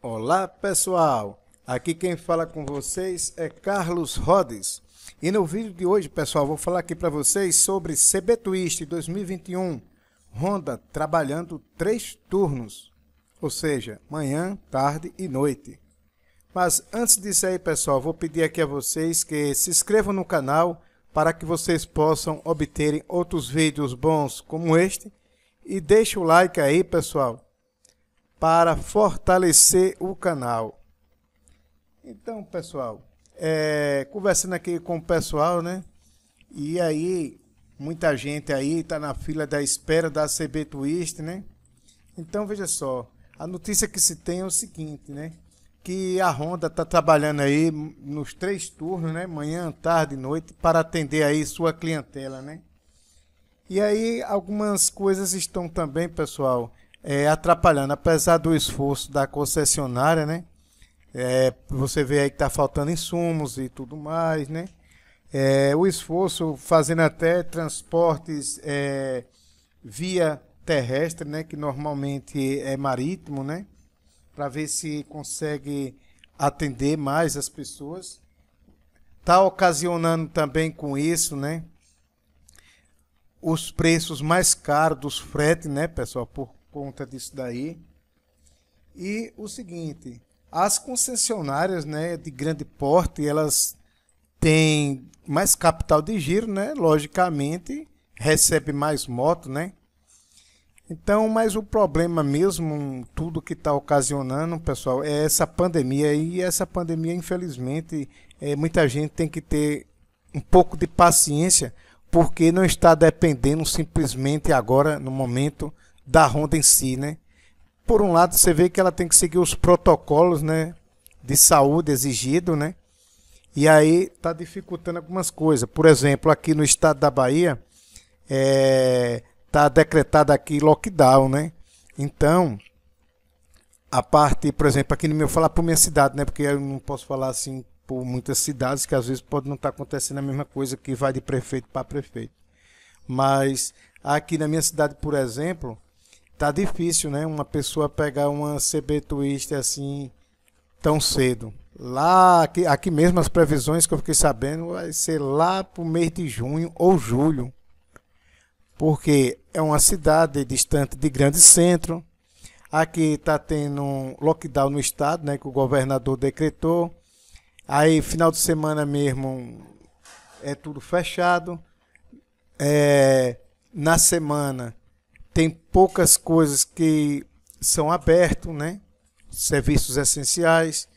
Olá pessoal, aqui quem fala com vocês é Carlos Rodes e no vídeo de hoje pessoal vou falar aqui para vocês sobre CB Twist 2021 Honda trabalhando três turnos, ou seja, manhã, tarde e noite. Mas antes disso aí pessoal, vou pedir aqui a vocês que se inscrevam no canal para que vocês possam obterem outros vídeos bons como este e deixe o like aí pessoal para fortalecer o canal. Então, pessoal, é, conversando aqui com o pessoal, né? E aí, muita gente aí está na fila da espera da CB Twist, né? Então, veja só, a notícia que se tem é o seguinte, né? Que a Honda está trabalhando aí nos três turnos, né? Manhã, tarde e noite, para atender aí sua clientela, né? E aí, algumas coisas estão também, pessoal, é, atrapalhando, apesar do esforço da concessionária, né? É, você vê aí que está faltando insumos e tudo mais, né? É, o esforço fazendo até transportes é, via terrestre, né? Que normalmente é marítimo, né? Para ver se consegue atender mais as pessoas. Está ocasionando também com isso, né? Os preços mais caros dos fretes, né, pessoal? Por conta disso daí. E o seguinte, as concessionárias né, de grande porte, elas têm mais capital de giro, né? Logicamente, recebe mais moto, né? Então, mas o problema mesmo, tudo que está ocasionando, pessoal, é essa pandemia. E essa pandemia, infelizmente, é, muita gente tem que ter um pouco de paciência, porque não está dependendo simplesmente agora, no momento, da Honda em si, né? Por um lado, você vê que ela tem que seguir os protocolos, né, de saúde exigido, né? E aí está dificultando algumas coisas. Por exemplo, aqui no estado da Bahia, está é, decretado aqui lockdown, né? Então, a parte, por exemplo, aqui no meu falar por minha cidade, né? Porque eu não posso falar assim por muitas cidades que às vezes pode não estar tá acontecendo a mesma coisa que vai de prefeito para prefeito. Mas aqui na minha cidade, por exemplo, tá difícil, né? Uma pessoa pegar uma CB Twister assim tão cedo. Lá, aqui, aqui mesmo as previsões que eu fiquei sabendo vai ser lá pro mês de junho ou julho. Porque é uma cidade distante de grande centro. Aqui tá tendo um lockdown no estado, né, que o governador decretou. Aí final de semana mesmo é tudo fechado. É, na semana tem poucas coisas que são abertas, né? Serviços essenciais.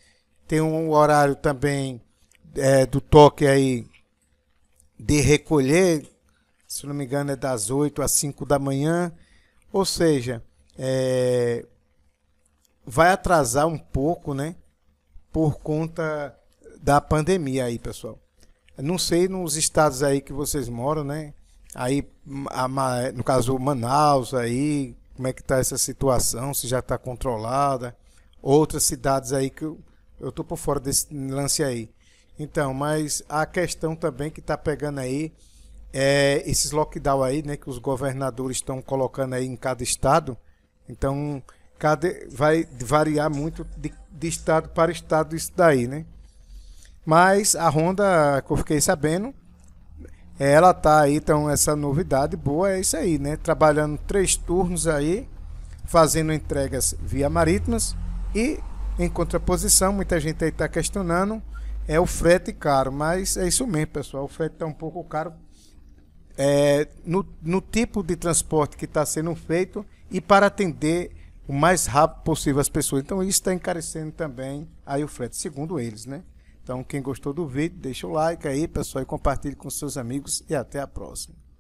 Tem um horário também é, do toque aí de recolher, se não me engano, é das 8 às 5 da manhã. Ou seja, é, vai atrasar um pouco, né? Por conta da pandemia aí, pessoal. Não sei nos estados aí que vocês moram, né? Aí, a, no caso Manaus, aí como é que está essa situação? Se já está controlada? Outras cidades aí que eu estou por fora desse lance aí. Então, mas a questão também que está pegando aí é esses lockdown aí, né, que os governadores estão colocando aí em cada estado. Então, cada vai variar muito de, de estado para estado isso daí, né? Mas a Honda, que eu fiquei sabendo, ela tá aí, então essa novidade boa é isso aí, né? Trabalhando três turnos aí, fazendo entregas via marítimas e em contraposição, muita gente aí está questionando, é o frete caro, mas é isso mesmo, pessoal, o frete está um pouco caro é, no, no tipo de transporte que está sendo feito e para atender o mais rápido possível as pessoas. Então isso está encarecendo também aí o frete, segundo eles, né? Então, quem gostou do vídeo, deixa o like aí, pessoal, e compartilhe com seus amigos. E até a próxima.